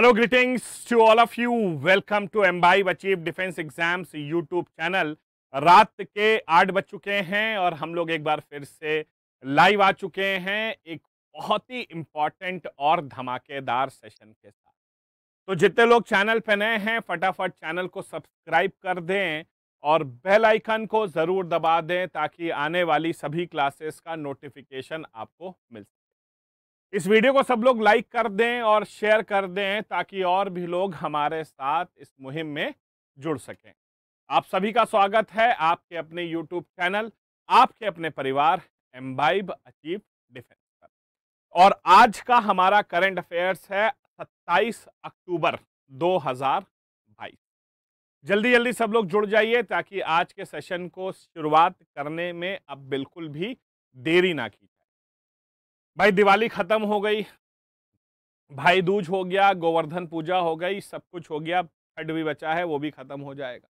Hello greetings to all of you welcome to एम्बाइव achieve defence exams YouTube channel रात के आठ बज चुके हैं और हम लोग एक बार फिर से लाइव आ चुके हैं एक बहुत ही इम्पॉर्टेंट और धमाकेदार सेशन के साथ तो जितने लोग चैनल पर नए हैं फटाफट चैनल को सब्सक्राइब कर दें और बेल आइकन को ज़रूर दबा दें ताकि आने वाली सभी क्लासेस का नोटिफिकेशन आपको मिल सके इस वीडियो को सब लोग लाइक कर दें और शेयर कर दें ताकि और भी लोग हमारे साथ इस मुहिम में जुड़ सकें आप सभी का स्वागत है आपके अपने यूट्यूब चैनल आपके अपने परिवार एम्बाइब अचीव डिफेंस पर और आज का हमारा करंट अफेयर्स है 27 अक्टूबर 2022 जल्दी जल्दी सब लोग जुड़ जाइए ताकि आज के सेशन को शुरुआत करने में अब बिल्कुल भी देरी ना की भाई दिवाली ख़त्म हो गई भाई दूज हो गया गोवर्धन पूजा हो गई सब कुछ हो गया छठ भी बचा है वो भी ख़त्म हो जाएगा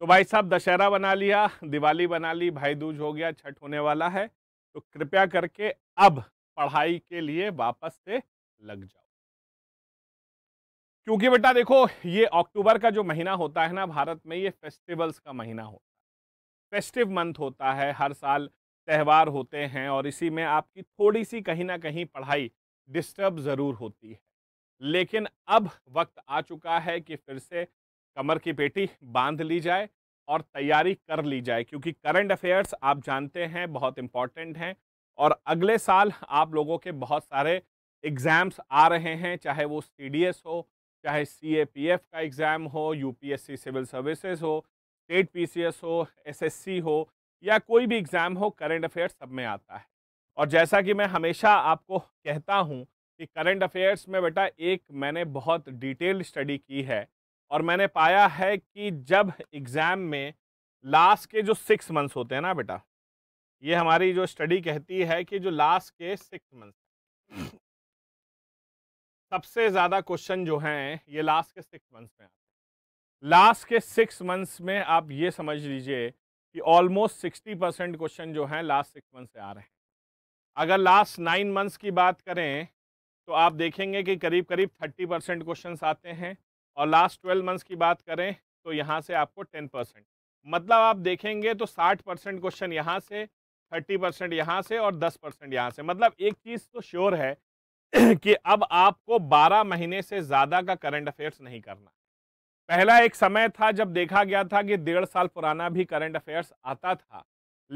तो भाई साहब दशहरा बना लिया दिवाली बना ली भाई दूज हो गया छठ होने वाला है तो कृपया करके अब पढ़ाई के लिए वापस से लग जाओ क्योंकि बेटा देखो ये अक्टूबर का जो महीना होता है ना भारत में ये फेस्टिवल्स का महीना होता है फेस्टिव मंथ होता है हर साल त्यौहार होते हैं और इसी में आपकी थोड़ी सी कहीं ना कहीं पढ़ाई डिस्टर्ब ज़रूर होती है लेकिन अब वक्त आ चुका है कि फिर से कमर की पेटी बांध ली जाए और तैयारी कर ली जाए क्योंकि करंट अफेयर्स आप जानते हैं बहुत इम्पॉर्टेंट हैं और अगले साल आप लोगों के बहुत सारे एग्ज़ाम्स आ रहे हैं चाहे वो सी हो चाहे सी का एग्ज़ाम हो यू सिविल सर्विसेज हो स्टेट पी हो एस हो या कोई भी एग्ज़ाम हो करंट अफेयर्स सब में आता है और जैसा कि मैं हमेशा आपको कहता हूँ कि करंट अफेयर्स में बेटा एक मैंने बहुत डिटेल स्टडी की है और मैंने पाया है कि जब एग्ज़ाम में लास्ट के जो सिक्स मंथ्स होते हैं ना बेटा ये हमारी जो स्टडी कहती है कि जो लास्ट के सिक्स मंथ्स सबसे ज़्यादा क्वेश्चन जो हैं ये लास्ट के सिक्स मंथ्स में आते हैं लास्ट के सिक्स मंथ्स में आप ये समझ लीजिए कि ऑलमोस्ट सिक्सटी परसेंट क्वेश्चन जो हैं लास्ट सिक्स मंथ से आ रहे हैं अगर लास्ट नाइन मंथ्स की बात करें तो आप देखेंगे कि करीब करीब थर्टी परसेंट क्वेश्चन आते हैं और लास्ट ट्वेल्व मंथ्स की बात करें तो यहाँ से आपको टेन परसेंट मतलब आप देखेंगे तो साठ परसेंट क्वेश्चन यहाँ से थर्टी परसेंट यहाँ से और दस परसेंट यहाँ से मतलब एक चीज़ तो श्योर है कि अब आपको बारह महीने से ज़्यादा का करंट अफेयर्स नहीं करना पहला एक समय था जब देखा गया था कि डेढ़ साल पुराना भी करंट अफेयर्स आता था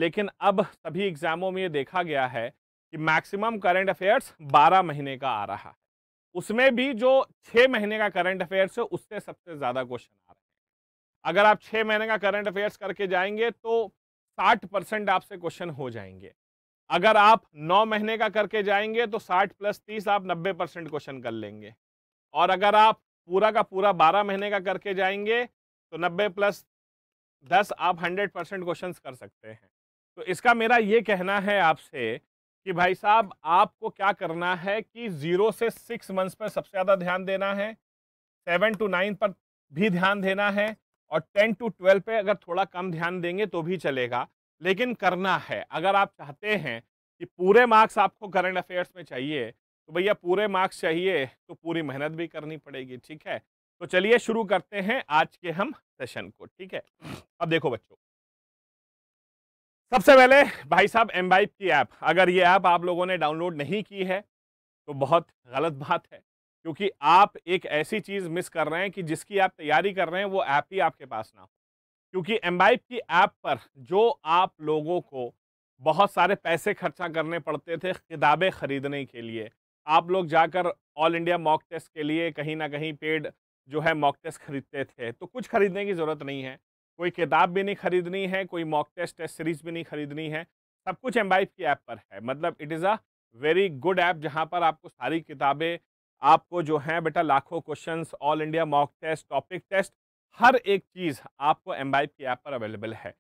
लेकिन अब सभी एग्जामों में ये देखा गया है कि मैक्सिमम करंट अफेयर्स 12 महीने का आ रहा है उसमें भी जो छः महीने का करंट अफेयर्स है उससे सबसे ज़्यादा क्वेश्चन आ रहे हैं अगर आप छः महीने का करंट अफेयर्स करके जाएंगे तो साठ परसेंट आपसे क्वेश्चन हो जाएंगे अगर आप नौ महीने का करके जाएंगे तो साठ प्लस तीस आप नब्बे परसेंट क्वेश्चन कर लेंगे और अगर आप पूरा का पूरा बारह महीने का करके जाएंगे तो नब्बे प्लस दस आप हंड्रेड परसेंट क्वेश्चन कर सकते हैं तो इसका मेरा ये कहना है आपसे कि भाई साहब आपको क्या करना है कि ज़ीरो से सिक्स मंथ्स पर सबसे ज़्यादा ध्यान देना है सेवन टू नाइन पर भी ध्यान देना है और टेन टू ट्वेल्व पे अगर थोड़ा कम ध्यान देंगे तो भी चलेगा लेकिन करना है अगर आप चाहते हैं कि पूरे मार्क्स आपको करंट अफेयर्स में चाहिए तो भैया पूरे मार्क्स चाहिए तो पूरी मेहनत भी करनी पड़ेगी ठीक है तो चलिए शुरू करते हैं आज के हम सेशन को ठीक है अब देखो बच्चों सबसे पहले भाई साहब एम वाइप की ऐप अगर ये ऐप आप लोगों ने डाउनलोड नहीं की है तो बहुत गलत बात है क्योंकि आप एक ऐसी चीज़ मिस कर रहे हैं कि जिसकी आप तैयारी कर रहे हैं वो ऐप ही आपके पास ना हो क्योंकि वाइप की ऐप पर जो आप लोगों को बहुत सारे पैसे खर्चा करने पड़ते थे किताबें ख़रीदने के लिए आप लोग जाकर ऑल इंडिया मॉक टेस्ट के लिए कहीं ना कहीं पेड जो है मॉक टेस्ट खरीदते थे तो कुछ खरीदने की ज़रूरत नहीं है कोई किताब भी नहीं खरीदनी है कोई मॉक टेस्ट टेस्ट सीरीज भी नहीं खरीदनी है सब कुछ एम की ऐप पर है मतलब it is a very good app जहाँ पर आपको सारी किताबें आपको जो है बेटा लाखों questions all India mock test topic test हर एक चीज़ आपको एम्बाइप की ऐप पर अवेलेबल है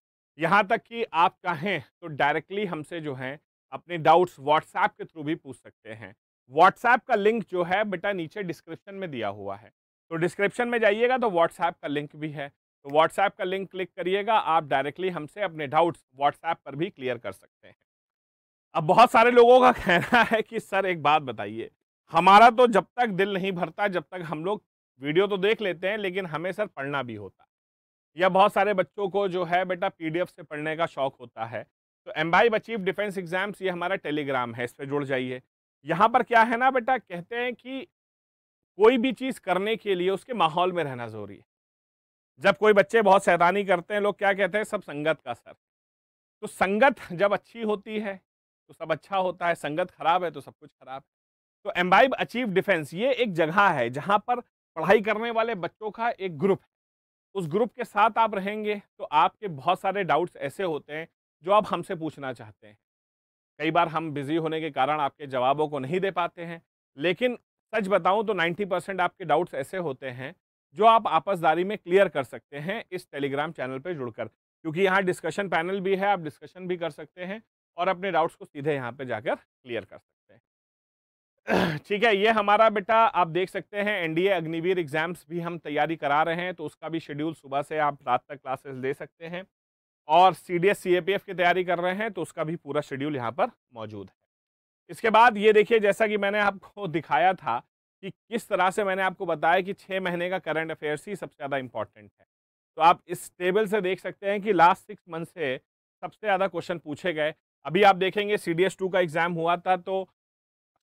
यहाँ तक कि आप चाहें तो डायरेक्टली हमसे जो हैं अपने डाउट्स व्हाट्सएप के थ्रू भी पूछ सकते हैं व्हाट्सएप का लिंक जो है बेटा नीचे डिस्क्रिप्शन में दिया हुआ है तो डिस्क्रिप्शन में जाइएगा तो व्हाट्सएप का लिंक भी है तो व्हाट्सएप का लिंक क्लिक करिएगा आप डायरेक्टली हमसे अपने डाउट्स व्हाट्सएप पर भी क्लियर कर सकते हैं अब बहुत सारे लोगों का कहना है कि सर एक बात बताइए हमारा तो जब तक दिल नहीं भरता जब तक हम लोग वीडियो तो देख लेते हैं लेकिन हमें सर पढ़ना भी होता या बहुत सारे बच्चों को जो है बेटा पीडीएफ से पढ़ने का शौक होता है तो एम्बाइब अचीव डिफेंस एग्जाम्स ये हमारा टेलीग्राम है इस पर जुड़ जाइए यहाँ पर क्या है ना बेटा कहते हैं कि कोई भी चीज़ करने के लिए उसके माहौल में रहना ज़रूरी है जब कोई बच्चे बहुत सैदानी करते हैं लोग क्या कहते हैं सब संगत का सर तो संगत जब अच्छी होती है तो सब अच्छा होता है संगत खराब है तो सब कुछ खराब है तो एम्बाइब अचीव डिफेंस ये एक जगह है जहाँ पर पढ़ाई करने वाले बच्चों का एक ग्रुप है उस ग्रुप के साथ आप रहेंगे तो आपके बहुत सारे डाउट्स ऐसे होते हैं जो आप हमसे पूछना चाहते हैं कई बार हम बिजी होने के कारण आपके जवाबों को नहीं दे पाते हैं लेकिन सच बताऊं तो 90 परसेंट आपके डाउट्स ऐसे होते हैं जो आप आपसदारी में क्लियर कर सकते हैं इस टेलीग्राम चैनल पर जुड़कर क्योंकि यहाँ डिस्कशन पैनल भी है आप डिस्कशन भी कर सकते हैं और अपने डाउट्स को सीधे यहाँ पर जाकर क्लियर कर सकते हैं ठीक है ये हमारा बेटा आप देख सकते हैं एनडीए अग्निवीर एग्जाम्स भी हम तैयारी करा रहे हैं तो उसका भी शेड्यूल सुबह से आप रात तक क्लासेस ले सकते हैं और C D S C A P F की तैयारी कर रहे हैं तो उसका भी पूरा शेड्यूल यहाँ पर मौजूद है इसके बाद ये देखिए जैसा कि मैंने आपको दिखाया था कि किस तरह से मैंने आपको बताया कि छः महीने का करंट अफेयर्स ही सबसे ज़्यादा इम्पॉर्टेंट है तो आप इस टेबल से देख सकते हैं कि लास्ट सिक्स मंथ से सबसे ज़्यादा क्वेश्चन पूछे गए अभी आप देखेंगे सी डी एस टू का एग्ज़ाम हुआ था तो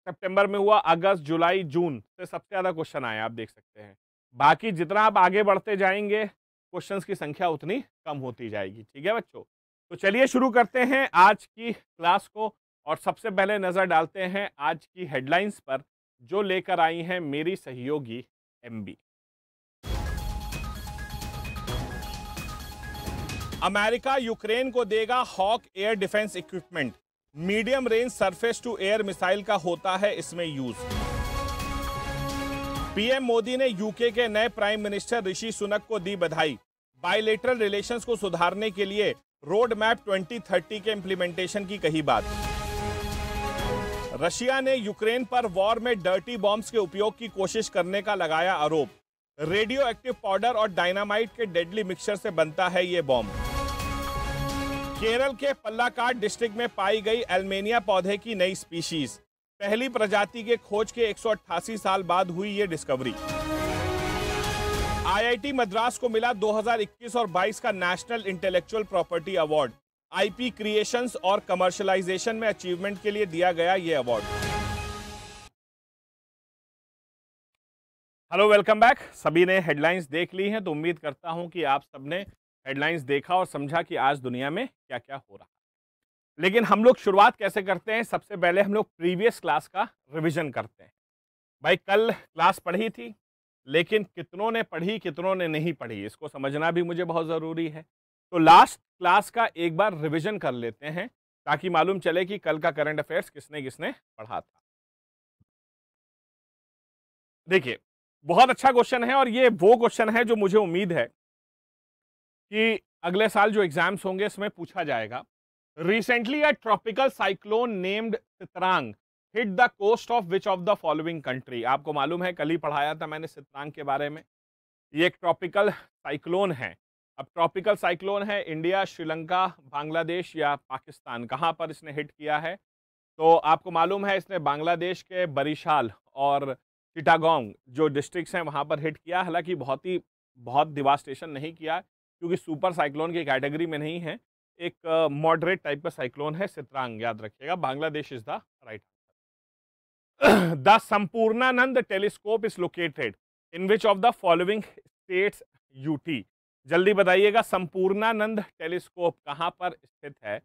सेप्टेम्बर में हुआ अगस्त जुलाई जून से सबसे ज़्यादा क्वेश्चन आए आप देख सकते हैं बाकी जितना आप आगे बढ़ते जाएंगे क्वेश्चन की संख्या उतनी कम होती जाएगी ठीक है बच्चों तो चलिए शुरू करते हैं आज की क्लास को और सबसे पहले नज़र डालते हैं आज की हेडलाइंस पर जो लेकर आई हैं मेरी सहयोगी एमबी अमेरिका यूक्रेन को देगा Hawk air defence equipment medium range surface to air missile का होता है इसमें यूज़ पीएम मोदी ने यूके के नए प्राइम मिनिस्टर ऋषि सुनक को दी बधाई बायोलेटरल रिलेशंस को सुधारने के लिए रोड मैप 2030 के इम्प्लीमेंटेशन की कही बात रशिया ने यूक्रेन पर वॉर में डर्टी बॉम्ब्स के उपयोग की कोशिश करने का लगाया आरोप रेडियो एक्टिव पाउडर और डायनामाइट के डेडली मिक्सचर से बनता है ये बॉम्ब केरल के पल्लाकाट डिस्ट्रिक्ट में पाई गई एल्मेनिया पौधे की नई स्पीशीज पहली प्रजाति के खोज के 188 साल बाद हुई ये डिस्कवरी आईआईटी मद्रास को मिला 2021 और 22 का national intellectual property award IP creations और कमर्शलाइजेशन में अचीवमेंट के लिए दिया गया ये अवार्ड हेलो वेलकम बैक सभी ने हेडलाइंस देख ली हैं तो उम्मीद करता हूं कि आप सबने हेडलाइंस देखा और समझा कि आज दुनिया में क्या क्या हो रहा लेकिन हम लोग शुरुआत कैसे करते हैं सबसे पहले हम लोग प्रीवियस क्लास का रिविजन करते हैं भाई कल क्लास पढ़ी थी लेकिन कितनों ने पढ़ी कितनों ने नहीं पढ़ी इसको समझना भी मुझे बहुत ज़रूरी है तो लास्ट क्लास का एक बार रिविजन कर लेते हैं ताकि मालूम चले कि कल का करंट अफेयर्स किसने किसने पढ़ा था देखिए बहुत अच्छा क्वेश्चन है और ये वो क्वेश्चन है जो मुझे उम्मीद है कि अगले साल जो एग्ज़ाम्स होंगे इसमें पूछा जाएगा Recently, a tropical cyclone named Sitrang hit the coast of which of the following country? आपको मालूम है कल ही पढ़ाया था मैंने सितरांग के बारे में ये एक ट्रॉपिकल साइक्लोन है अब ट्रॉपिकल साइक्लोन है इंडिया श्रीलंका बांग्लादेश या पाकिस्तान कहाँ पर इसने हिट किया है तो आपको मालूम है इसने बांग्लादेश के बरिशाल और चिटागोंग जो डिस्ट्रिक्ट हैं वहाँ पर हिट किया हालांकि बहुत ही बहुत डिवास्टेशन नहीं किया क्योंकि सुपर साइक्लोन की कैटेगरी में नहीं है एक मॉडरेट टाइप का साइक्लोन है सित्रांग याद रखिएगा Bangladesh is the right answer the Sampurnanand telescope is located in which of the following states UT जल्दी बताइएगा संपूर्णानंद टेलीस्कोप कहाँ पर स्थित है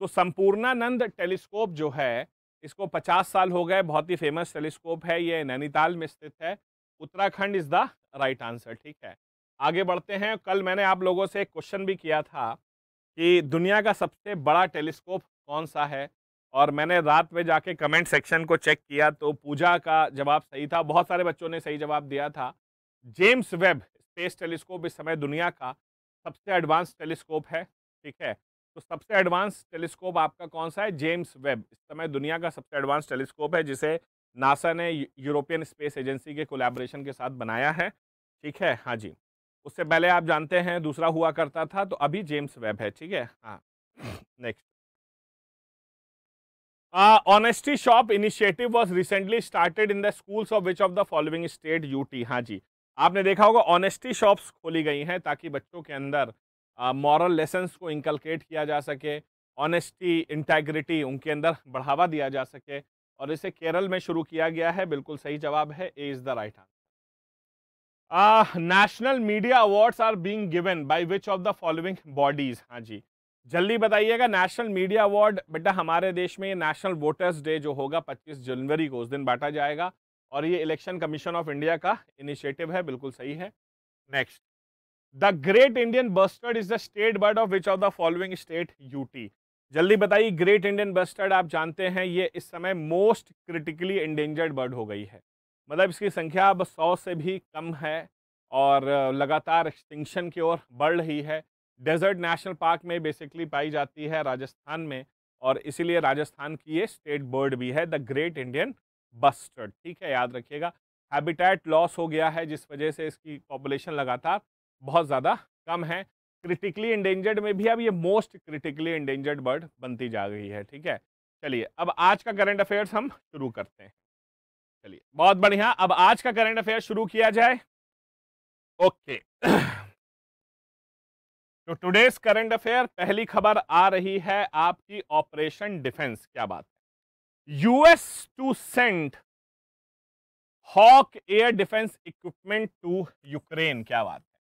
तो संपूर्णानंद टेलीस्कोप जो है इसको 50 साल हो गए बहुत ही फेमस टेलीस्कोप है ये नैनीताल में स्थित है Uttarakhand is the right answer ठीक है आगे बढ़ते हैं कल मैंने आप लोगों से एक क्वेश्चन भी किया था कि दुनिया का सबसे बड़ा टेलीस्कोप कौन सा है और मैंने रात में जाके कमेंट सेक्शन को चेक किया तो पूजा का जवाब सही था बहुत सारे बच्चों ने सही जवाब दिया था जेम्स वेब स्पेस टेलीस्कोप इस समय दुनिया का सबसे एडवांस टेलीस्कोप है ठीक है तो सबसे एडवांस टेलीस्कोप आपका कौन सा है जेम्स वेब इस समय दुनिया का सबसे एडवांस टेलीस्कोप है जिसे नासा ने यूरोपियन स्पेस एजेंसी के कोलेब्रेशन के साथ बनाया है ठीक है हाँ जी उससे पहले आप जानते हैं दूसरा हुआ करता था तो अभी जेम्स वेब है ठीक है हाँ next honesty shop initiative was recently started in the schools of which of the following state UT हाँ जी आपने देखा होगा ऑनेस्टी शॉप्स खोली गई हैं ताकि बच्चों के अंदर मॉरल लेसन्स को इंकलकेट किया जा सके ऑनेस्टी इंटेग्रिटी उनके अंदर बढ़ावा दिया जा सके और इसे केरल में शुरू किया गया है बिल्कुल सही जवाब है A is the right answer national media awards are being given by which of the following bodies हाँ जी जल्दी बताइएगा नेशनल मीडिया अवार्ड बेटा हमारे देश में ये नेशनल वोटर्स डे जो होगा 25 जनवरी को उस दिन बांटा जाएगा और ये इलेक्शन कमीशन ऑफ इंडिया का इनिशिएटिव है बिल्कुल सही है next the great Indian bustard is the state bird of which of the following state UT जल्दी बताइए ग्रेट इंडियन बस्टर्ड आप जानते हैं ये इस समय मोस्ट क्रिटिकली एंडेंजर्ड बर्ड हो गई है मतलब इसकी संख्या अब सौ से भी कम है और लगातार एक्सटिंक्शन की ओर बढ़ रही है डेजर्ट नेशनल पार्क में बेसिकली पाई जाती है राजस्थान में और इसीलिए राजस्थान की ये स्टेट बर्ड भी है द ग्रेट इंडियन बस्टर्ड ठीक है याद रखिएगा हैबिटेट लॉस हो गया है जिस वजह से इसकी पॉपुलेशन लगातार बहुत ज़्यादा कम है क्रिटिकली इंडेंजर्ड में भी अब ये मोस्ट क्रिटिकली इंडेंजर्ड बर्ड बनती जा रही है ठीक है चलिए अब आज का करंट अफेयर्स हम शुरू करते हैं चलिए बहुत बढ़िया अब आज का करंट अफेयर शुरू किया जाए ओके तो टुडेस करंट अफेयर पहली खबर आ रही है आपकी ऑपरेशन डिफेंस क्या बात है US to send Hawk air defence equipment to Ukraine क्या बात है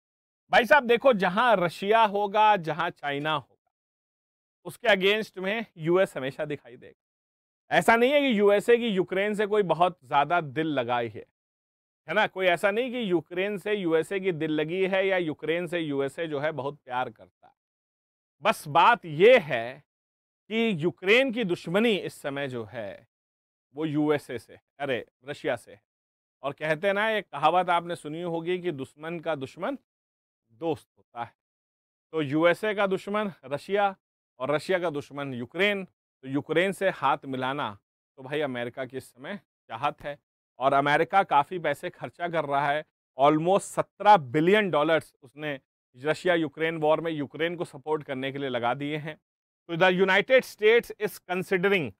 भाई साहब देखो जहां रशिया होगा जहां चाइना होगा उसके अगेंस्ट में यूएस हमेशा दिखाई देगा ऐसा नहीं है कि यूएसए की यूक्रेन से कोई बहुत ज़्यादा दिल लगाई है है ना कोई ऐसा नहीं कि यूक्रेन से यूएसए की दिल लगी है या यूक्रेन से यूएसए जो है बहुत प्यार करता है बस बात यह है कि यूक्रेन की दुश्मनी इस समय जो है वो यूएसए से अरे रशिया से है और कहते हैं ना एक कहावत आपने सुनी होगी कि दुश्मन का दुश्मन दोस्त होता है तो यूएसए का दुश्मन रशिया और रशिया का दुश्मन यूक्रेन तो यूक्रेन से हाथ मिलाना तो भाई अमेरिका की इस समय चाहत है और अमेरिका काफ़ी पैसे खर्चा कर रहा है ऑलमोस्ट सत्रह बिलियन डॉलर्स उसने रशिया यूक्रेन वॉर में यूक्रेन को सपोर्ट करने के लिए लगा दिए हैं तो the United States is considering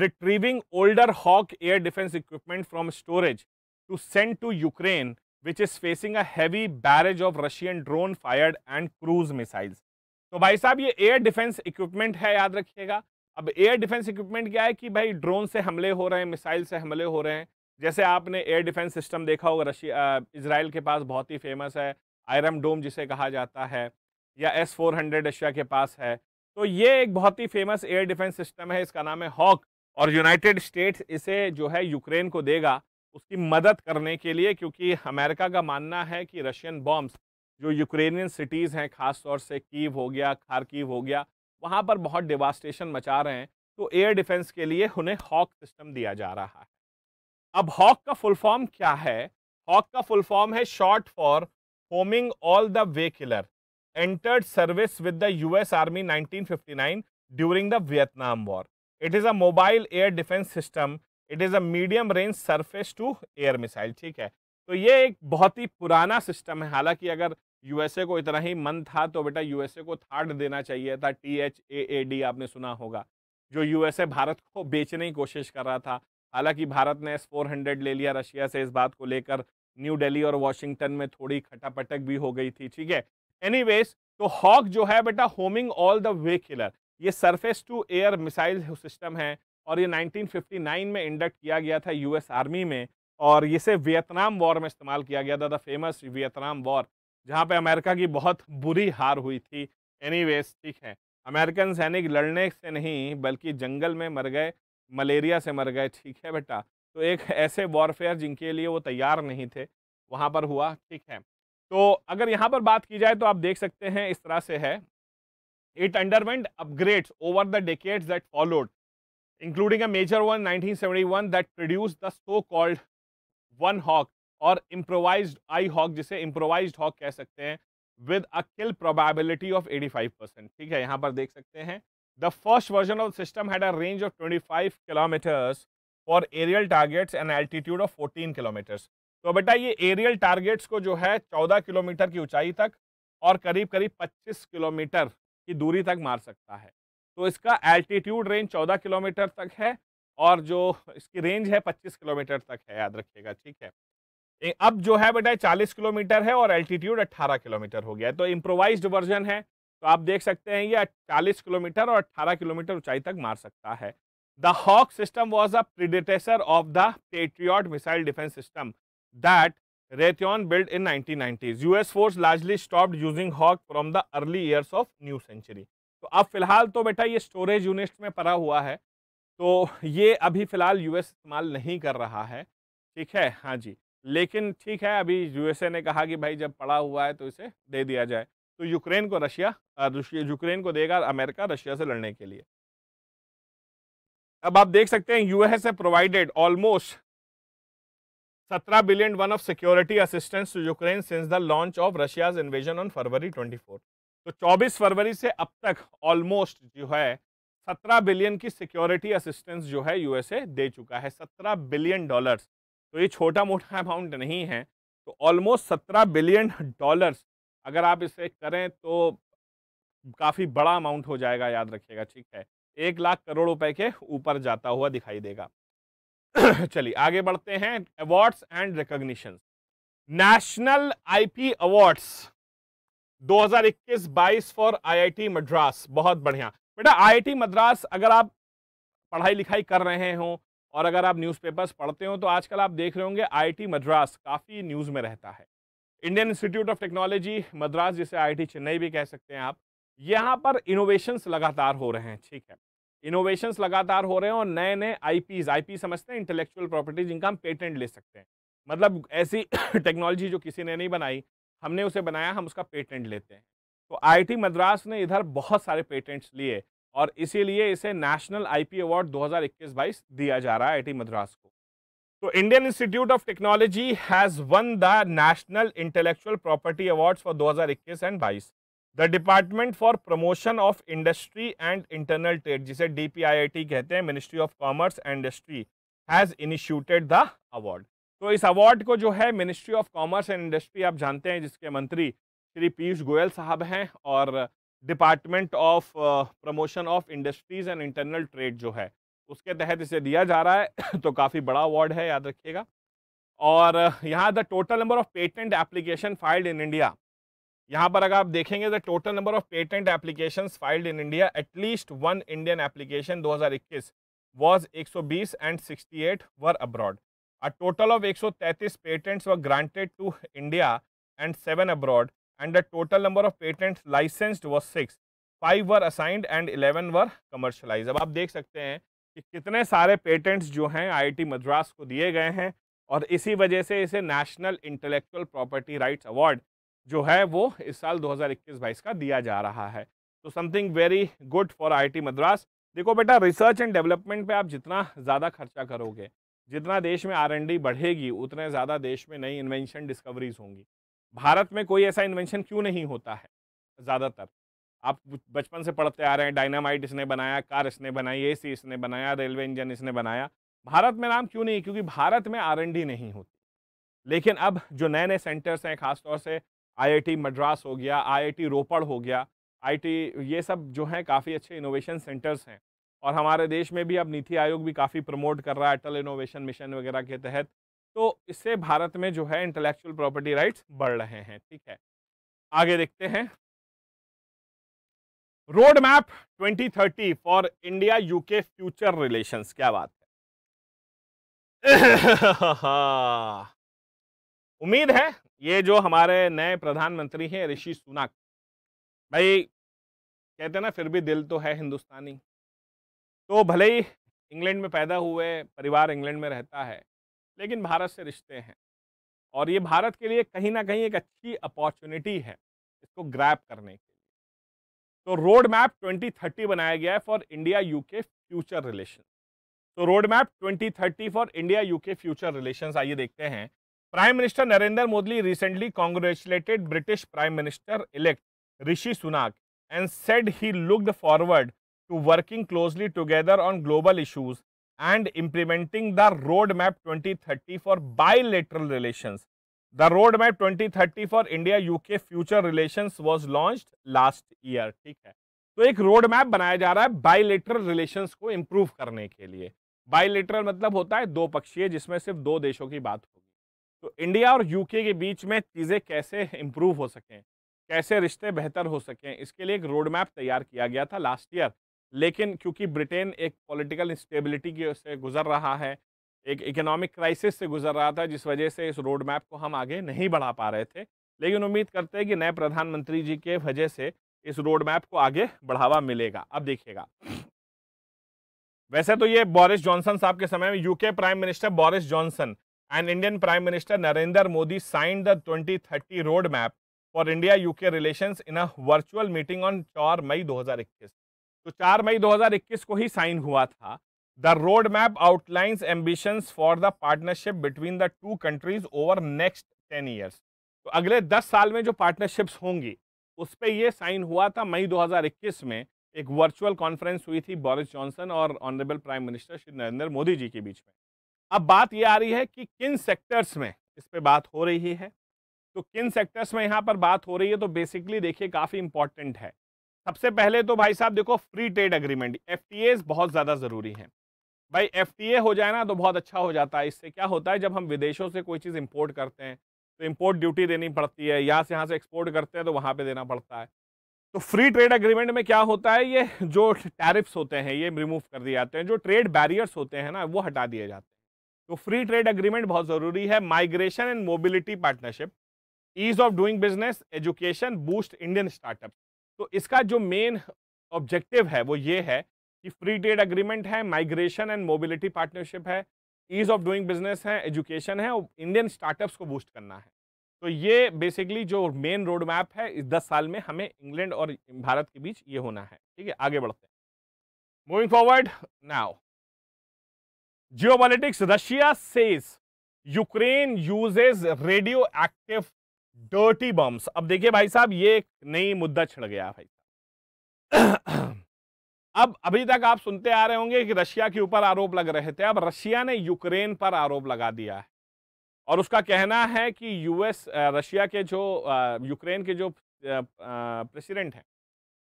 retrieving older Hawk air defence equipment from storage to send to Ukraine which is facing a heavy barrage of Russian drone fired and cruise missiles तो भाई साहब ये एयर डिफेंस इक्विपमेंट है याद रखिएगा अब air defence equipment क्या है कि भाई ड्रोन से हमले हो रहे हैं मिसाइल से हमले हो रहे हैं जैसे आपने एयर डिफेंस सिस्टम देखा होगा रशिया इसराइल के पास बहुत ही फेमस है आयरम डोम जिसे कहा जाता है या एस फोर हंड्रेड रशिया के पास है तो ये एक बहुत ही फेमस एयर डिफेंस सिस्टम है इसका नाम है हॉक और यूनाइटेड स्टेट्स इसे जो है यूक्रेन को देगा उसकी मदद करने के लिए क्योंकि अमेरिका का मानना है कि रशियन बॉम्ब्स जो यूक्रेनियन सिटीज़ हैं ख़ास तौर से कीव हो गया खारकीव हो गया वहाँ पर बहुत डिवास्टेशन मचा रहे हैं तो एयर डिफेंस के लिए उन्हें हॉक सिस्टम दिया जा रहा है अब हॉक का फुल फॉर्म क्या है हॉक का फुल फॉर्म है short for homing all the way killer entered service with the US Army 1959 during the Vietnam War it is a mobile air defence system it is a medium range surface to air missile ठीक है तो ये एक बहुत ही पुराना system है हालांकि अगर यूएसए को इतना ही मन था तो बेटा यूएसए को थार्ड देना चाहिए था T H A A D आपने सुना होगा जो यूएसए भारत को बेचने की कोशिश कर रहा था हालांकि भारत ने एस फोर हंड्रेड ले लिया रशिया से इस बात को लेकर न्यू दिल्ली और वाशिंगटन में थोड़ी खटापटक भी हो गई थी ठीक है एनी तो हॉक जो है बेटा homing all the way killer ये surface to air missile system है और ये 1959 में इंडक्ट किया गया था यूएस आर्मी में और इसे वियतनाम वॉर में इस्तेमाल किया गया था द फेमस वियतनाम वॉर जहाँ पे अमेरिका की बहुत बुरी हार हुई थी एनी ठीक है अमेरिकन सैनिक लड़ने से नहीं बल्कि जंगल में मर गए मलेरिया से मर गए ठीक है बेटा तो एक ऐसे वॉरफेयर जिनके लिए वो तैयार नहीं थे वहाँ पर हुआ ठीक है तो अगर यहाँ पर बात की जाए तो आप देख सकते हैं इस तरह से है it underwent upgrades over the decades that followed including a major one 1971 that produce the so called one Hawk और इम्प्रोवाइज आई हॉक जिसे इम्प्रोवाइज हॉक कह सकते हैं with a kill probability of 85 percent ठीक है यहाँ पर देख सकते हैं the first version of system had a range of 25 kilometres for aerial targets and altitude of 14 kilometres तो बेटा ये एरियल टारगेट्स को जो है 14 किलोमीटर की ऊंचाई तक और करीब करीब 25 किलोमीटर की दूरी तक मार सकता है तो इसका एल्टीट्यूड रेंज चौदह किलोमीटर तक है और जो इसकी रेंज है पच्चीस किलोमीटर तक है याद रखिएगा ठीक है अब जो है बेटा चालीस किलोमीटर है और एल्टीट्यूड अट्ठारह किलोमीटर हो गया है तो इम्प्रोवाइज वर्जन है तो आप देख सकते हैं ये चालीस किलोमीटर और अट्ठारह किलोमीटर ऊंचाई तक मार सकता है the Hawk system was a predecessor of the Patriot missile defence system that Raytheon built in 1990s. US force largely stop using Hawk from the early years of new century तो अब फिलहाल तो बेटा ये स्टोरेज यूनिट में पड़ा हुआ है तो ये अभी फिलहाल यूएस इस्तेमाल नहीं कर रहा है ठीक है हाँ जी लेकिन ठीक है अभी यूएसए ने कहा कि भाई जब पड़ा हुआ है तो इसे दे दिया जाए तो यूक्रेन को रशिया यूक्रेन को देगा अमेरिका रशिया से लड़ने के लिए अब आप देख सकते हैं यूएसए प्रोवाइडेड ऑलमोस्ट सत्रह billion one of security assistance to Ukraine since the launch of Russia invasion on February twenty तो 24 फरवरी से अब तक ऑलमोस्ट जो है 17 बिलियन की सिक्योरिटी असिस्टेंस जो है यूएसए दे चुका है 17 बिलियन डॉलर्स तो ये छोटा मोटा अमाउंट नहीं है तो ऑलमोस्ट सत्रह बिलियन डॉलर्स अगर आप इसे करें तो काफ़ी बड़ा अमाउंट हो जाएगा याद रखिएगा ठीक है एक लाख करोड़ रुपए के ऊपर जाता हुआ दिखाई देगा चलिए आगे बढ़ते हैं awards and recognition national IP awards 2021-22 for IIT Madras बहुत बढ़िया बेटा आईआईटी मद्रास अगर आप पढ़ाई लिखाई कर रहे हो और अगर आप न्यूज़पेपर्स पढ़ते हो तो आजकल आप देख रहे होंगे आईटी मद्रास काफ़ी न्यूज़ में रहता है Indian institute of technology Madras जिसे आईटी चेन्नई भी कह सकते हैं आप यहाँ पर इनोवेशंस लगातार हो रहे हैं ठीक है इनोवेशंस लगातार हो रहे हैं और नए नए आईपीज आईपी समझते हैं इंटेलेक्चुअल प्रॉपर्टी जिनका हम पेटेंट ले सकते हैं मतलब ऐसी टेक्नोलॉजी जो किसी ने नहीं बनाई हमने उसे बनाया हम उसका पेटेंट लेते हैं तो आई मद्रास ने इधर बहुत सारे पेटेंट्स लिए और इसीलिए इसे नेशनल आईपी अवार्ड 2021 बाईस दिया जा रहा है टी मद्रास को तो Indian institute of technology has won the national intellectual property award for 2021 and 22 the department for promotion of industry and internal trade जिसे डी कहते हैं ministry of commerce and industry has initiated the award तो इस award को जो है ministry of commerce and industry आप जानते हैं जिसके मंत्री श्री पीयूष गोयल साहब हैं और department of promotion of industries and internal trade जो है उसके तहत इसे दिया जा रहा है तो काफ़ी बड़ा अवार्ड है याद रखिएगा और यहाँ the total number of patent application filed in India यहाँ पर अगर आप देखेंगे the total number of patent application filed in India at least one Indian application 2021 was 120 and 68 were abroad a total of 133 patents were granted to India and seven abroad and the total number of patents licensed was six. Five were assigned and eleven were commercialise अब आप देख सकते हैं कि कितने सारे patents जो हैं टी मद्रास को दिए गए हैं और इसी वजह से इसे national intellectual property right award जो है वो इस साल 2021-22 का दिया जा रहा है तो something very good for T Madras देखो बेटा रिसर्च एंड डेवलपमेंट पे आप जितना ज़्यादा खर्चा करोगे जितना देश में आर बढ़ेगी उतने ज़्यादा देश में नई इन्वेंशन डिस्कवरीज होंगी भारत में कोई ऐसा इन्वेंशन क्यों नहीं होता है ज़्यादातर आप बचपन से पढ़ते आ रहे हैं डायनामाइट इसने बनाया कार इसने बनाई एसी इसने बनाया रेलवे इंजन इसने बनाया भारत में नाम क्यों नहीं क्योंकि भारत में आर नहीं होती लेकिन अब जो नए नए सेंटर्स हैं खासतौर से टी मद्रास हो गया टी रोपड़ हो गया टी ये सब जो हैं काफ़ी अच्छे इनोवेशन सेंटर्स हैं और हमारे देश में भी अब नीति आयोग भी काफ़ी प्रमोट कर रहा है अटल इनोवेशन मिशन वगैरह के तहत तो इससे भारत में जो है इंटेलेक्चुअल प्रॉपर्टी राइट्स बढ़ रहे हैं ठीक है आगे देखते हैं road map 2030 for India UK future relations क्या बात है उम्मीद है ये जो हमारे नए प्रधानमंत्री हैं ऋषि सुनाक भाई कहते ना फिर भी दिल तो है हिंदुस्तानी तो भले ही इंग्लैंड में पैदा हुए परिवार इंग्लैंड में रहता है लेकिन भारत से रिश्ते हैं और ये भारत के लिए कहीं ना कहीं एक अच्छी अपॉर्चुनिटी है इसको ग्रैप करने के लिए तो रोड मैप 2030 बनाया गया है for India UK future relation तो road map 2030 for India UK future relation आइए देखते हैं prime minister Narendra Modi recently congratulated British prime minister elect Rishi Sunak and said he looked forward to working closely together on global issues and the road map twenty thirty for 2030 relation the road map twenty thirty for India UK future relation was launch last year ठीक है तो एक road map बनाया जा रहा है bilateral relations को improve करने के लिए बायोलेटरल मतलब होता है दो पक्षीय जिसमें सिर्फ दो देशों की बात होगी तो इंडिया और यूके के बीच में चीज़ें कैसे इम्प्रूव हो सकें कैसे रिश्ते बेहतर हो सकें इसके लिए एक रोड मैप तैयार किया गया था लास्ट ईयर लेकिन क्योंकि ब्रिटेन एक पॉलिटिकल इंस्टेबिलिटी की से गुजर रहा है एक इकोनॉमिक क्राइसिस से गुजर रहा था जिस वजह से इस रोड मैप को हम आगे नहीं बढ़ा पा रहे थे लेकिन उम्मीद करते हैं कि नए प्रधानमंत्री जी के वजह से इस रोड मैप को आगे बढ़ावा मिलेगा अब देखिएगा वैसे तो ये बोरिस जॉनसन साहब के समय में UK prime minister Boris Johnson and Indian prime minister Narendra Modi sign the twenty thirty road map for India UK relations in a virtual meeting on चार मई 2021 तो 4 मई 2021 को ही साइन हुआ था the road map outlines ambitions for the partnership between the two countries over next ten years तो अगले दस साल में जो पार्टनरशिप्स होंगी उस पर यह साइन हुआ था मई 2021 में एक वर्चुअल कॉन्फ्रेंस हुई थी बोरिस जॉनसन और honourable prime minister Shri Narendra Modi ji के बीच में अब बात ये आ रही है कि किन सेक्टर्स में इस पर बात हो रही है तो किन सेक्टर्स में यहाँ पर बात हो रही है तो बेसिकली देखिए काफ़ी इंपॉर्टेंट है सबसे पहले तो भाई साहब देखो फ्री ट्रेड एग्रीमेंट एफ बहुत ज़्यादा ज़रूरी है भाई एफ हो जाए ना तो बहुत अच्छा हो जाता है इससे क्या होता है जब हम विदेशों से कोई चीज़ इम्पोर्ट करते हैं तो इम्पोर्ट ड्यूटी देनी पड़ती है यहाँ से यहाँ से एक्सपोर्ट करते हैं तो वहाँ पे देना पड़ता है तो फ्री ट्रेड एग्रीमेंट में क्या होता है ये जो टैरिफ्स होते हैं ये रिमूव कर दिए जाते हैं जो ट्रेड बैरियर्स होते हैं ना वो हटा दिए जाते हैं तो फ्री ट्रेड एग्रीमेंट बहुत ज़रूरी है migration and mobility partnership ease of doing business education boost Indian startup तो इसका जो मेन ऑब्जेक्टिव है वो ये है कि फ्री ट्रेड एग्रीमेंट है माइग्रेशन एंड मोबिलिटी पार्टनरशिप है ईज ऑफ डूइंग बिजनेस है एजुकेशन है और इंडियन स्टार्टअप्स को बूस्ट करना है तो ये बेसिकली जो मेन रोड मैप है इस दस साल में हमें इंग्लैंड और भारत के बीच ये होना है ठीक है आगे बढ़ते हैं moving forward now geopolitics Russia says Ukraine uses radioactive dirty bombs अब देखिए भाई साहब ये एक नई मुद्दा छिड़ गया भाई अब अभी तक आप सुनते आ रहे होंगे कि रशिया के ऊपर आरोप लग रहे थे अब रशिया ने यूक्रेन पर आरोप लगा दिया है और उसका कहना है कि यूएस रशिया के जो यूक्रेन के जो प्रेसिडेंट हैं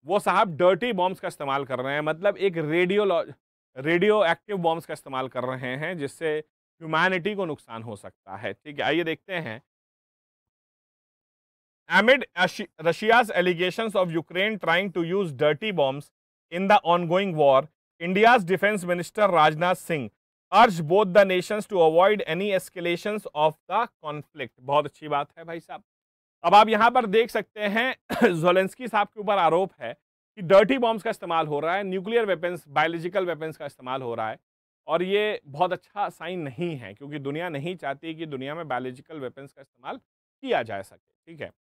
वो साहब डर्टी बॉम्ब्स का इस्तेमाल कर रहे हैं मतलब एक रेडियो रेडियो एक्टिव बॉम्ब्स का इस्तेमाल कर रहे हैं जिससे ह्यूमैनिटी को नुकसान हो सकता है ठीक है आइए देखते हैं amid Russia's allegations of Ukraine trying to use dirty bombs in the ongoing war, India's defense Minister Rajnath Singh urged both the nations to avoid any escalations of the conflict. bahut achhi baat hai bhai sahab ab aap yahan par dekh sakte hain Zelensky sahab ke upar aarop hai ki dirty bombs ka istemal ho raha hai nuclear weapons biological weapons ka istemal ho raha hai और ये बहुत अच्छा sign नहीं है क्योंकि दुनिया नहीं चाहती कि दुनिया में बायोलॉजिकल वेपन्स का इस्तेमाल किया जा सके ठीक है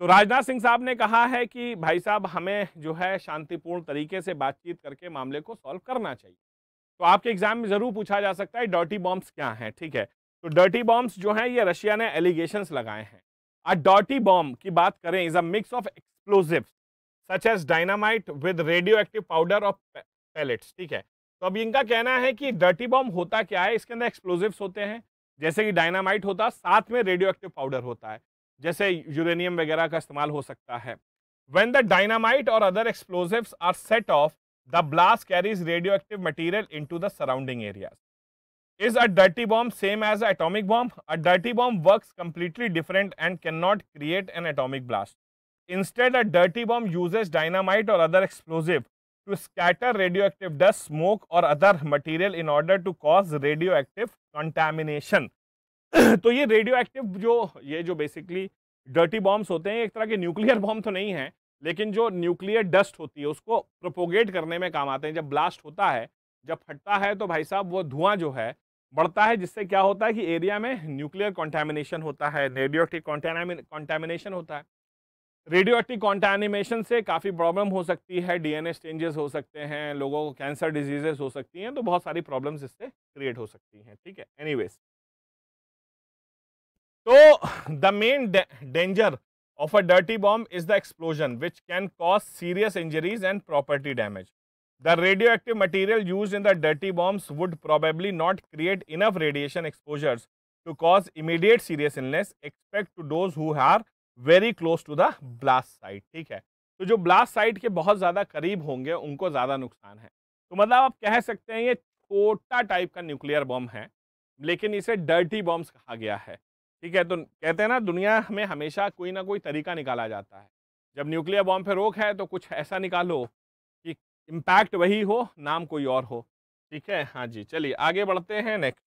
तो राजनाथ सिंह साहब ने कहा है कि भाई साहब हमें जो है शांतिपूर्ण तरीके से बातचीत करके मामले को सॉल्व करना चाहिए तो आपके एग्जाम में ज़रूर पूछा जा सकता है डर्टी बॉम्ब्स क्या हैं ठीक है तो डर्टी बॉम्ब्स जो हैं ये रशिया ने एलिगेशन लगाए हैं अ डॉटी बॉम्ब की बात करें is a mix of explosive such as dynamite with radioactive powder of pellets ठीक है तो अब इनका कहना है कि डर्टी बॉम्ब होता क्या है इसके अंदर एक्सप्लोजिव होते हैं जैसे कि डायनामाइट होता है साथ में रेडियो एक्टिव पाउडर होता है जैसे यूरेनियम वगैरह का इस्तेमाल हो सकता है वेन द डायनामाइट और other explosive are set off the blast carries radioactive material into the surrounding area is a dirty bomb same as atomic bomb a dirty bomb work completely different and can not create an atomic blast instead a dirty bomb uses dynamite और other explosive to scatter radioactive dust smoke और other material in order to cause radioactive contamination तो ये radio active जो ये जो basically dirty bombs होते हैं एक तरह के न्यूक्लियर बॉम्ब तो नहीं है लेकिन जो न्यूक्लियर डस्ट होती है उसको प्रोपोगेट करने में काम आते हैं जब ब्लास्ट होता है जब फटता है तो भाई साहब वो धुआं जो है बढ़ता है जिससे क्या होता है कि एरिया में न्यूक्लियर कॉन्टेमिनेशन होता है एक्टिव कॉन्टेमिनेशन होता है एक्टिव कॉन्टेमिनेशन से काफ़ी प्रॉब्लम हो सकती है डीएनए चेंजेस हो सकते हैं लोगों को कैंसर डिजीजेस हो सकती हैं तो बहुत सारी प्रॉब्लम्स इससे क्रिएट हो सकती हैं ठीक है वेज तो the main danger of a dirty bomb is the explosion which can cause serious injuries and property damage the radioactive material use in the dirty bombs would probably not create enough radiation exposures to cause immediate serious illness expect to those who are very close to the blast site ठीक है तो जो blast site के बहुत ज़्यादा करीब होंगे उनको ज़्यादा नुकसान है तो मतलब आप कह सकते हैं ये छोटा टाइप का न्यूक्लियर बॉम्ब है लेकिन इसे डर्टी बॉम्ब्स कहा गया है ठीक है तो कहते हैं ना दुनिया में हमेशा कोई ना कोई तरीका निकाला जाता है जब न्यूक्लियर बॉम्ब पे रोक है तो कुछ ऐसा निकालो कि इम्पैक्ट वही हो नाम कोई और हो ठीक है हाँ जी चलिए आगे बढ़ते हैं next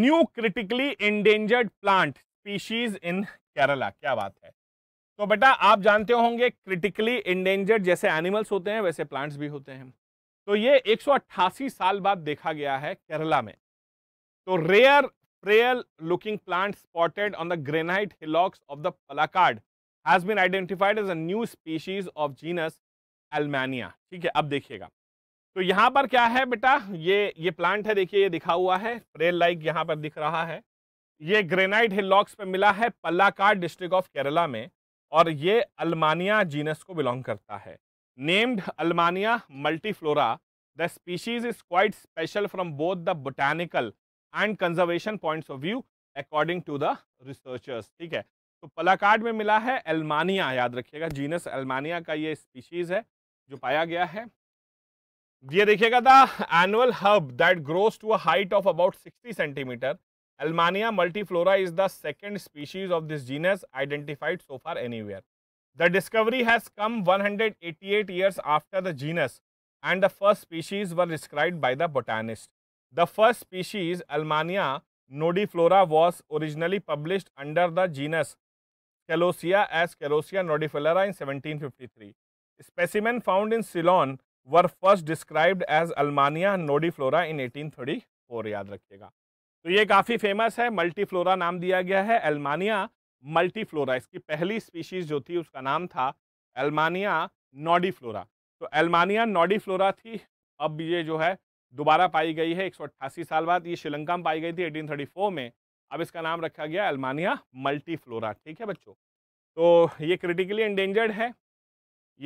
new critically endangered plant species in Kerala क्या बात है तो बेटा आप जानते होंगे क्रिटिकली इंडेंजर्ड जैसे एनिमल्स होते हैं वैसे प्लांट्स भी होते हैं तो ये एक साल बाद देखा गया है केरला में तो rare frail looking plant spotted on the granite hillocks of the Palakkad has been identified as a new species of genus Almania. ठीक है अब देखिएगा तो यहाँ पर क्या है बेटा ये ये प्लांट है देखिए ये दिखा हुआ है फ्रेल लाइक यहाँ पर दिख रहा है ये ग्रेनाइट हिलॉक्स पे मिला है पल्लाकाड डिस्ट्रिक्ट ऑफ केरला में और ये अल्मानिया जीनस को बिलोंग करता है named Allmania multiflora the species is quite special from both the botanical and conservation points of view according to the researchers ठीक है तो पलाकार्ड में मिला है एल्मानिया याद रखिएगा जीनस एल्मानिया का ये स्पीशीज है जो पाया गया है ये देखिएगा the annual herb that grows to a height of about 60 centimetre Allmania multiflora is the second species of this genus identified so far anywhere the discovery has come 188 years after the genus and the first species were describe by the botanist the first species Allmania nodiflora was originally publish under the genus Celosia as Celosia nodiflora in seventeen fifty three specimen found in Ceylon were first describe as Allmania nodiflora in eighteen thirty four याद रखिएगा तो ये काफ़ी famous है multiflora नाम दिया गया है अलमानिया मल्टी फ्लोरा इसकी पहली स्पीशीज जो थी उसका नाम था अल्मानिया फ्लोरा तो अलमानिया नोडी फ्लोरा थी अब ये जो है दोबारा पाई गई है एक साल बाद ये श्रीलंका में पाई गई थी एटीन में अब इसका नाम रखा गया अल्मानिया मल्टीफ्लोरा ठीक है बच्चों तो ये क्रिटिकली इंडेंजर्ड है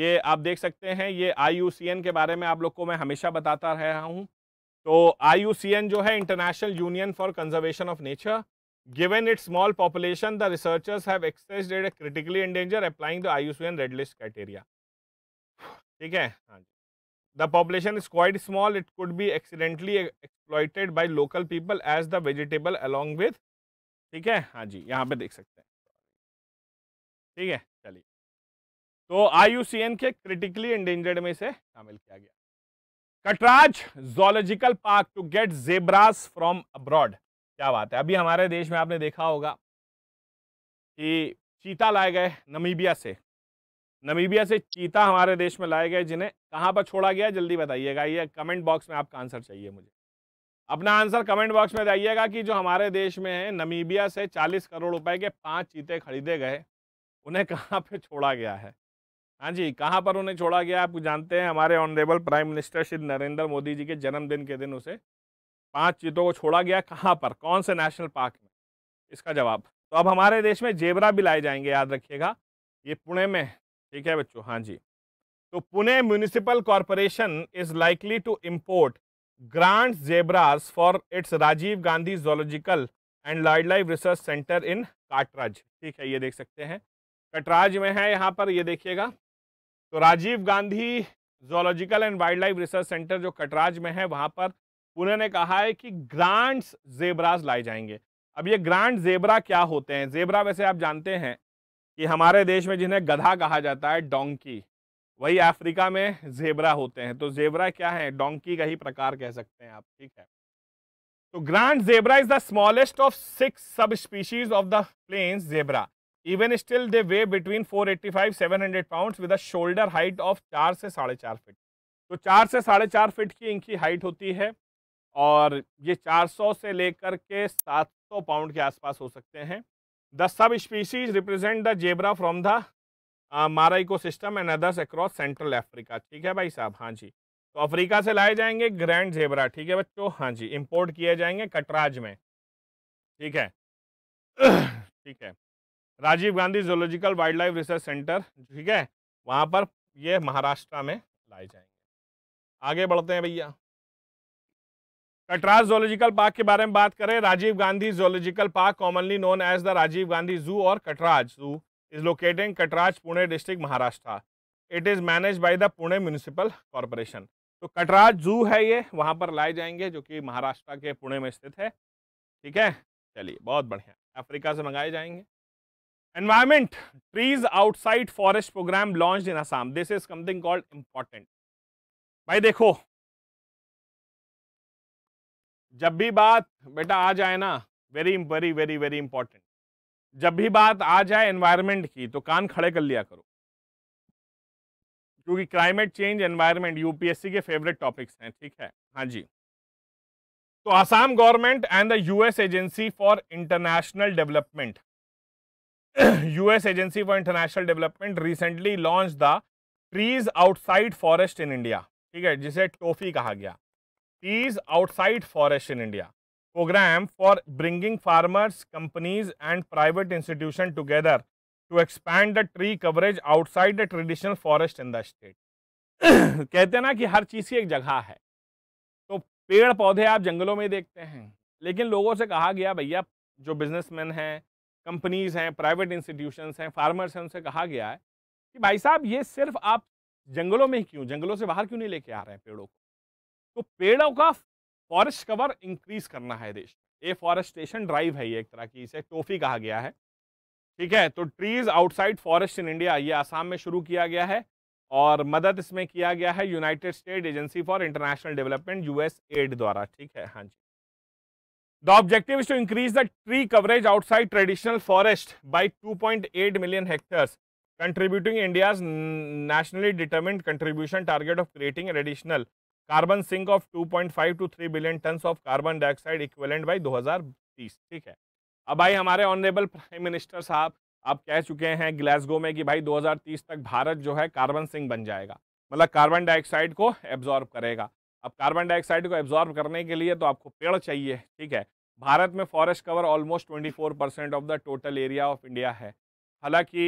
ये आप देख सकते हैं ये आई के बारे में आप लोग को मैं हमेशा बताता रहा हूँ तो आई जो है international union for conservation of nature Given its small population, the researchers have critically endanger applying the I U C N red list criteria ठीक है हाँ जी The population is quite small. It could be accidentally e-, exploited by local people as the vegetable along with ठीक है हाँ जी यहाँ पे देख सकते हैं ठीक है चलिए तो आई के क्रिटिकली एंडेंजर्ड में से शामिल किया गया Katraj zoological park to get zebras from abroad क्या बात है अभी हमारे देश में आपने देखा होगा कि चीता लाए गए नमीबिया से नमीबिया से चीता हमारे देश में लाए गए जिन्हें कहाँ पर छोड़ा गया जल्दी बताइएगा ये कमेंट बॉक्स में आपका आंसर चाहिए मुझे अपना आंसर कमेंट बॉक्स में बताइएगा कि जो हमारे देश में है नमीबिया से 40 करोड़ रुपए के पांच चीते खरीदे गए उन्हें कहाँ पे छोड़ा गया है हाँ जी कहाँ पर उन्हें छोड़ा गया आप जानते हैं हमारे honourable prime minister Shri Narendra Modi ji के जन्मदिन के दिन उसे पाँच चीतों को छोड़ा गया कहाँ पर कौन से नेशनल पार्क में इसका जवाब तो अब हमारे देश में जेबरा भी लाए जाएंगे याद रखिएगा ये पुणे में ठीक है बच्चों हाँ जी तो Pune municipal corporation is likely to import grand zebras for its Rajiv Gandhi zoological and wildlife research centre in Katraj ठीक है ये देख सकते हैं कटराज में है यहाँ पर ये देखिएगा तो Rajiv Gandhi zoological and wildlife research centre जो कटराज में है वहाँ पर पुणे ने कहा है कि ग्रांड्स जेबराज लाए जाएंगे अब ये ग्रांड जेबरा क्या होते हैं जेबरा वैसे आप जानते हैं कि हमारे देश में जिन्हें गधा कहा जाता है डोंकी वही अफ्रीका में जेबरा होते हैं तो जेबरा क्या है डोंकी का ही प्रकार कह सकते हैं आप ठीक है तो grand zebra is the smallest of six subspecies of the plains zebra even still they weigh between 485 700 pound with shoulder height of चार से साढ़े चार फिट तो चार से साढ़े चार फिट की इनकी हाइट होती है और ये 400 से लेकर के 700 पाउंड के आसपास हो सकते हैं The species represent the zebra from the Mara ecosystem and others across central Africa ठीक है भाई साहब हाँ जी तो अफ्रीका से लाए जाएंगे ग्रैंड जेबरा ठीक है बच्चों हाँ जी इम्पोर्ट किए जाएंगे कटराज में ठीक है ठीक है Rajiv Gandhi zoological wildlife research centre ठीक है वहाँ पर ये महाराष्ट्र में लाए जाएंगे आगे बढ़ते हैं भैया कटराज जोलॉजिकल पार्क के बारे में बात करें Rajiv Gandhi zoological park commonly known as the Rajiv Gandhi zoo और Katraj zoo is located Katraj Pune district Maharashtra it is manage by the Pune municipal corporation तो कटराज जू है ये वहाँ पर लाए जाएंगे जो कि महाराष्ट्र के पुणे में स्थित है ठीक है चलिए बहुत बढ़िया अफ्रीका से मंगाए जाएंगे environment trees outside forest program launch in Assam this is something called important भाई देखो जब भी बात बेटा आ जाए ना very very very very important जब भी बात आ जाए एनवायरनमेंट की तो कान खड़े कर लिया करो क्योंकि क्लाइमेट चेंज एनवायरनमेंट यूपीएससी के फेवरेट टॉपिक्स हैं ठीक है हाँ जी तो Assam government and the US agency for international development US agency for international development recently launch the trees outside forest in India ठीक है जिसे टोफी कहा गया Peas Outside Forest in India program for bringing farmers, companies and private institutions together to expand the tree coverage outside the traditional forest in the state. कहते हैं ना कि हर चीज़ की एक जगह है तो पेड़ पौधे आप जंगलों में देखते हैं लेकिन लोगों से कहा गया भैया जो बिजनेसमैन हैं कंपनीज हैं प्राइवेट इंस्टीट्यूशंस हैं फार्मर्स हैं उनसे कहा गया है कि भाई साहब ये सिर्फ आप जंगलों में ही क्यों जंगलों से बाहर क्यों नहीं लेके आ रहे हैं पेड़ों को तो पेड़ों का फॉरेस्ट कवर इंक्रीज करना है देश ये फॉरेस्टेशन ड्राइव है ये एक तरह की इसे टोफी कहा गया है ठीक है तो trees outside forest in India ये आसाम में शुरू किया गया है और मदद इसमें किया गया है united state agency for international development US aid द्वारा ठीक है हाँ जी the objective is to increase the tree coverage outside traditional forest by 2.8 million hectares contributing India's nationally determined contribution target of creating additional carbon sink of 2.5 to 3 billion ton of carbon dioxide equivalent by 2030 ठीक है अब भाई हमारे honourable prime minister साहब आप कह चुके हैं ग्लासगो में कि भाई 2030 तक भारत जो है कार्बन सिंक बन जाएगा मतलब कार्बन डाइऑक्साइड को एब्जॉर्ब करेगा अब कार्बन डाइऑक्साइड को एब्जॉर्ब करने के लिए तो आपको पेड़ चाहिए ठीक है भारत में forest cover almost 24 percent of the total area of India है हालांकि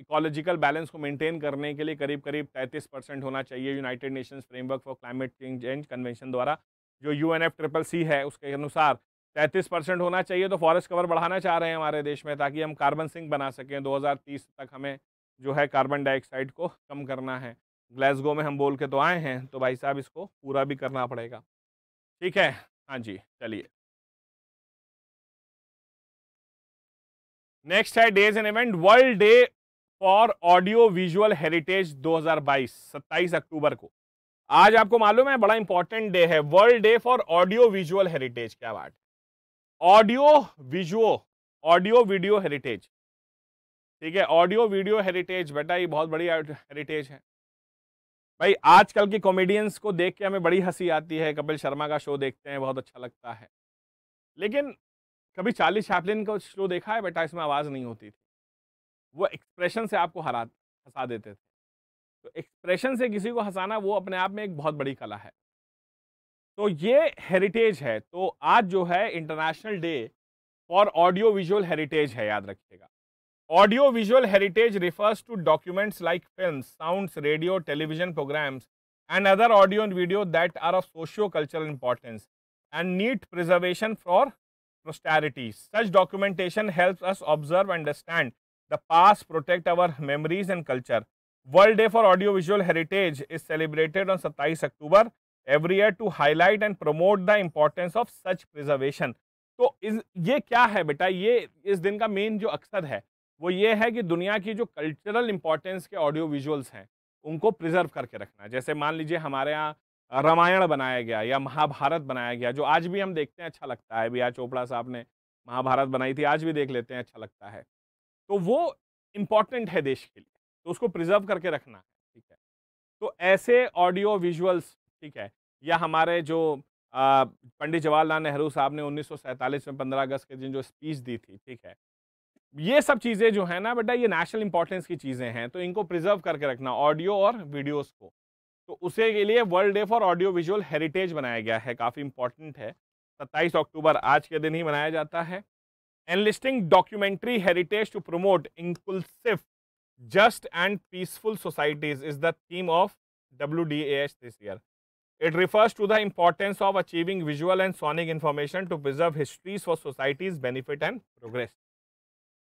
इकोलॉजिकल बैलेंस को मेंटेन करने के लिए करीब करीब 33 परसेंट होना चाहिए united nations framework for climate change convention द्वारा जो U N F triple C है उसके अनुसार 33 परसेंट होना चाहिए तो फॉरेस्ट कवर बढ़ाना चाह रहे हैं हमारे देश में ताकि हम कार्बन सिंक बना सकें 2030 तक हमें जो है कार्बन डाइऑक्साइड को कम करना है ग्लासगो में हम बोल के तो आए हैं तो भाई साहब इसको पूरा भी करना पड़ेगा ठीक है हाँ जी चलिए नेक्स्ट है days an event world day for audio visual heritage 2022 27 अक्टूबर को आज आपको मालूम है बड़ा इंपॉर्टेंट डे है world day for audio visual heritage क्या बात audio visual audio video heritage ठीक है ऑडियो वीडियो हेरिटेज बेटा ये बहुत बड़ी हेरिटेज है भाई आजकल के कॉमेडियंस को देख के हमें बड़ी हंसी आती है कपिल शर्मा का शो देखते हैं बहुत अच्छा लगता है लेकिन कभी चार्ली चैपलिन का शो देखा है बेटा इसमें आवाज़ नहीं होती थी वो एक्सप्रेशन से आपको हरा हंसा देते थे तो एक्सप्रेशन से किसी को हंसाना वो अपने आप में एक बहुत बड़ी कला है तो ये हेरिटेज है तो आज जो है international day for audio visual heritage है याद रखिएगा audio visual heritage refers to documents like film sounds radio television programs and other audio and video that are of socio cultural importance and need preservation for posterity such documentation help us observe understand the past protect our memories and culture world day for audio visual heritage is celebrated on सत्ताईस October every year to highlight and promote the importance of such preservation तो इस ये क्या है बेटा ये इस दिन का मेन जो अक्सर है वो ये है कि दुनिया की जो कल्चरल इंपॉर्टेंस के ऑडियो विजुअल्स हैं उनको प्रिजर्व करके रखना जैसे मान लीजिए हमारे यहाँ रामायण बनाया गया या महाभारत बनाया गया जो आज भी हम देखते हैं अच्छा लगता है भैया चोपड़ा साहब ने महाभारत बनाई थी आज भी देख लेते हैं अच्छा लगता है तो वो इम्पॉर्टेंट है देश के लिए तो उसको प्रिजर्व करके रखना है ठीक है तो ऐसे ऑडियो विजुअल्स ठीक है या हमारे जो पंडित जवाहरलाल नेहरू साहब ने उन्नीस में पंद्रह अगस्त के दिन जो स्पीच दी थी ठीक है ये सब चीज़ें जो है ना बेटा ये नेशनल इंपॉर्टेंस की चीज़ें हैं तो इनको प्रिजर्व करके रखना ऑडियो और वीडियोस को तो उसे के लिए world day for audio visual heritage बनाया गया है काफ़ी इंपॉर्टेंट है सत्ताईस अक्टूबर आज के दिन ही मनाया जाता है enlisting documentary heritage to promote inclusive, just and peaceful societies is the theme of WDAH this year. It refers to the importance of achieving visual and sonic information to preserve histories for society's benefit and progress.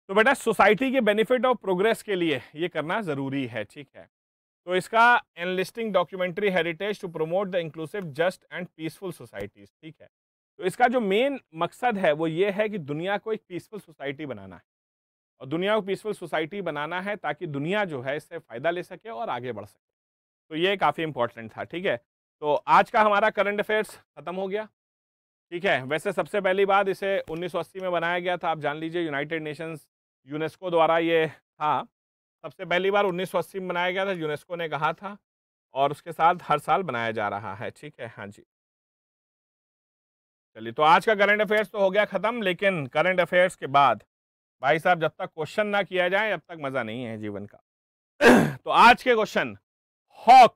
तो बेटा society के benefit और progress के लिए ये करना ज़रूरी है ठीक है तो इसका enlisting documentary heritage to promote the inclusive just and peaceful societies ठीक है तो इसका जो मेन मकसद है वो ये है कि दुनिया को एक पीसफुल सोसाइटी बनाना है और दुनिया को पीसफुल सोसाइटी बनाना है ताकि दुनिया जो है इससे फ़ायदा ले सके और आगे बढ़ सके तो ये काफ़ी इंपॉर्टेंट था ठीक है तो आज का हमारा करंट अफेयर्स ख़त्म हो गया ठीक है वैसे सबसे पहली बात इसे 1980 में बनाया गया था आप जान लीजिए यूनाइटेड नेशंस यूनेस्को द्वारा ये था सबसे पहली बार 1980 में बनाया गया था यूनेस्को ने कहा था और उसके साथ हर साल बनाया जा रहा है ठीक है हाँ जी चलिए तो आज का करंट अफेयर्स तो हो गया ख़त्म लेकिन करंट अफेयर्स के बाद भाई साहब जब तक क्वेश्चन ना किया जाए अब तक मज़ा नहीं है जीवन का तो आज के question hawk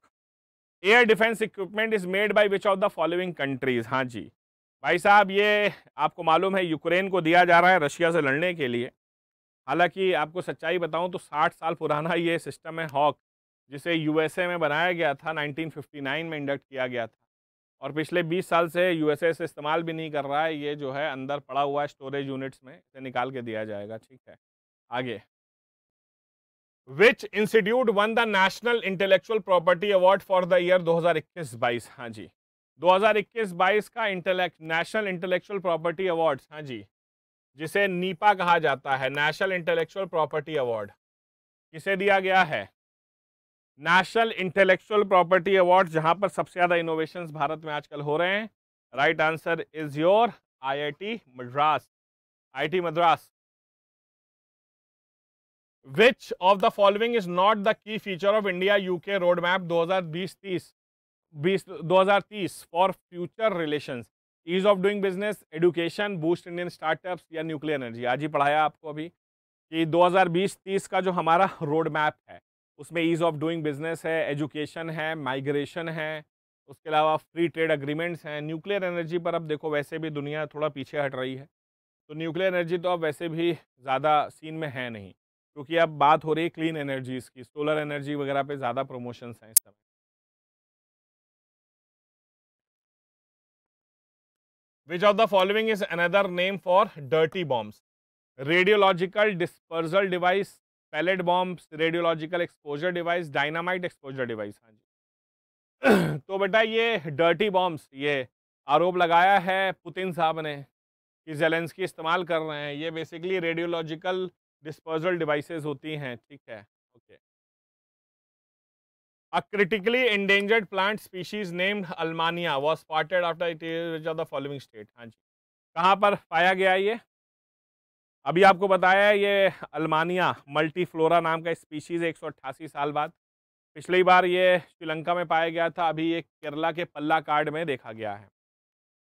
air defence equipment is made by which of the following countries हाँ जी भाई साहब ये आपको मालूम है यूक्रेन को दिया जा रहा है रशिया से लड़ने के लिए हालांकि आपको सच्चाई बताऊं तो 60 साल पुराना ये सिस्टम है हॉक जिसे यूएसए में बनाया गया था 1959 में इंडक्ट किया गया था और पिछले 20 साल से यूएसए से इस्तेमाल भी नहीं कर रहा है ये जो है अंदर पड़ा हुआ है स्टोरेज यूनिट्स में इसे निकाल के दिया जाएगा ठीक है आगे which institute won the national intellectual property award for the year 2021-22 हाँ जी 2021-22 का intellect national intellectual property award हाँ जी जिसे नीपा कहा जाता है नेशनल इंटेलेक्चुअल प्रॉपर्टी अवार्ड किसे दिया गया है नेशनल इंटेलेक्चुअल प्रॉपर्टी अवार्ड जहां पर सबसे ज़्यादा इनोवेशन भारत में आजकल हो रहे हैं right answer is your IIT Madras T Madras which of the following is not the key feature of India UK road map बीस दो हजार तीस for future relation ease of doing business education boost Indian startup या nuclear energy आज ही पढ़ाया आपको अभी कि 2020-30 का जो हमारा रोड मैप है उसमें ईज़ ऑफ डूइंग बिजनेस है एजुकेशन है माइग्रेशन है उसके अलावा फ्री ट्रेड अग्रीमेंट्स हैं न्यूक्लियर एनर्जी पर अब देखो वैसे भी दुनिया थोड़ा पीछे हट रही है तो न्यूक्लियर एनर्जी तो अब वैसे भी ज़्यादा सीन में है नहीं क्योंकि अब बात हो रही है क्लीन एनर्जीज़ की सोलर एनर्जी वगैरह पे ज़्यादा प्रमोशंस हैं इस समय which of the following is another name for dirty bombs radiological dispersal device pellet bombs radiological exposure device dynamite exposure device हाँ जी तो बेटा ये डर्टी बॉम्ब्स ये आरोप लगाया है पुतिन साहब ने कि जेलेंसकी इस्तेमाल कर रहे हैं ये बेसिकली रेडियोलॉजिकल डिस्पोजल डिवाइसेस होती हैं ठीक है okay a critically endangered plant species named अलमानिया was spotted after it the following state हाँ जी कहाँ पर पाया गया ये अभी आपको बताया है ये अलमानिया मल्टीफ्लोरा नाम का स्पीशीज़ एक साल बाद पिछली बार ये श्रीलंका में पाया गया था अभी ये केरला के पल्ला कार्ड में देखा गया है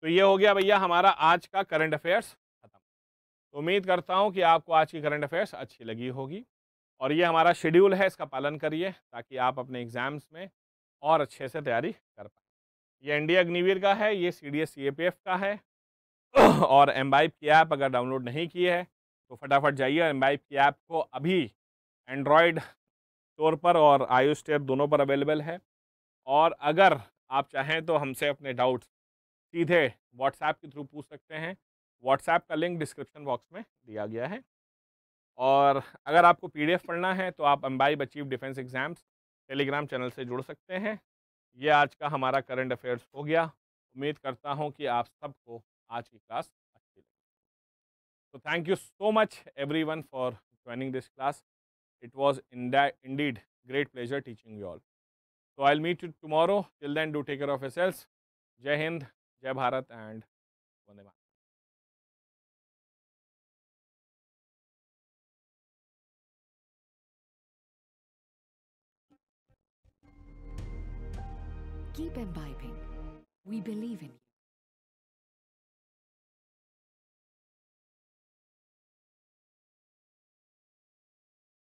तो ये हो गया भैया हमारा आज का करंट अफेयर्स खत्म तो उम्मीद करता हूँ कि आपको आज की करंट अफेयर्स अच्छी लगी होगी और ये हमारा शेड्यूल है इसका पालन करिए ताकि आप अपने एग्ज़ाम्स में और अच्छे से तैयारी कर पाए ये इंडिया अग्निवीर का है ये सी डी एस का है और एम्बाइप की ऐप अगर डाउनलोड नहीं की है तो फटाफट जाइए एम आई की ऐप को अभी एंड्रॉयड स्टोर पर और आयु स्टेप दोनों पर अवेलेबल है और अगर आप चाहें तो हमसे अपने डाउट्स सीधे व्हाट्सएप के थ्रू पूछ सकते हैं व्हाट्सएप का लिंक डिस्क्रिप्शन बॉक्स में दिया गया है और अगर आपको पीडीएफ पढ़ना है तो आप अम्बाई achieve defence exams Telegram channel से जुड़ सकते हैं ये आज का हमारा करंट अफेयर्स हो गया उम्मीद करता हूँ कि आप सबको आज की class So thank you so much everyone for joining this class. It was in indeed great pleasure teaching you all. So I'll meet you tomorrow. Till then, do take care of yourselves. Jai Hind, Jai Bharat and Vande Keep imbibing. We believe in you.